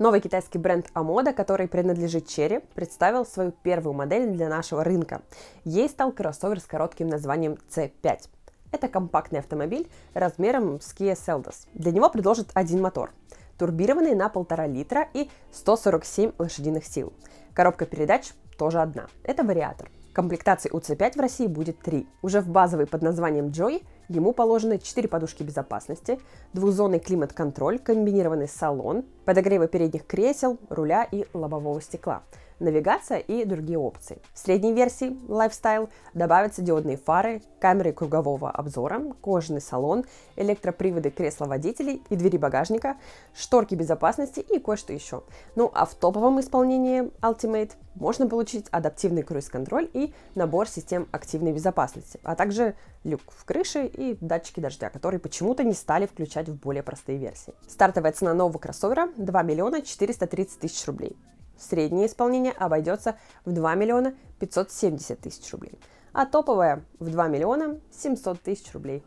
Новый китайский бренд Амода, который принадлежит Черри, представил свою первую модель для нашего рынка. Ей стал кроссовер с коротким названием C5. Это компактный автомобиль размером с Kia Seltos. Для него предложат один мотор, турбированный на 1,5 литра и 147 лошадиных сил. Коробка передач тоже одна. Это вариатор. Комплектаций у C5 в России будет три. Уже в базовый под названием Joy – Ему положены 4 подушки безопасности, двухзонный климат-контроль, комбинированный салон, подогревы передних кресел, руля и лобового стекла, навигация и другие опции. В средней версии Lifestyle добавятся диодные фары, камеры кругового обзора, кожаный салон, электроприводы кресла водителей и двери багажника, шторки безопасности и кое-что еще. Ну а в топовом исполнении Ultimate можно получить адаптивный круиз-контроль и набор систем активной безопасности, а также люк в крыше и датчики дождя, которые почему-то не стали включать в более простые версии. Стартовая цена нового кроссовера 2 миллиона 430 тысяч рублей. Среднее исполнение обойдется в 2 миллиона 570 тысяч рублей, а топовое в 2 миллиона 700 тысяч рублей.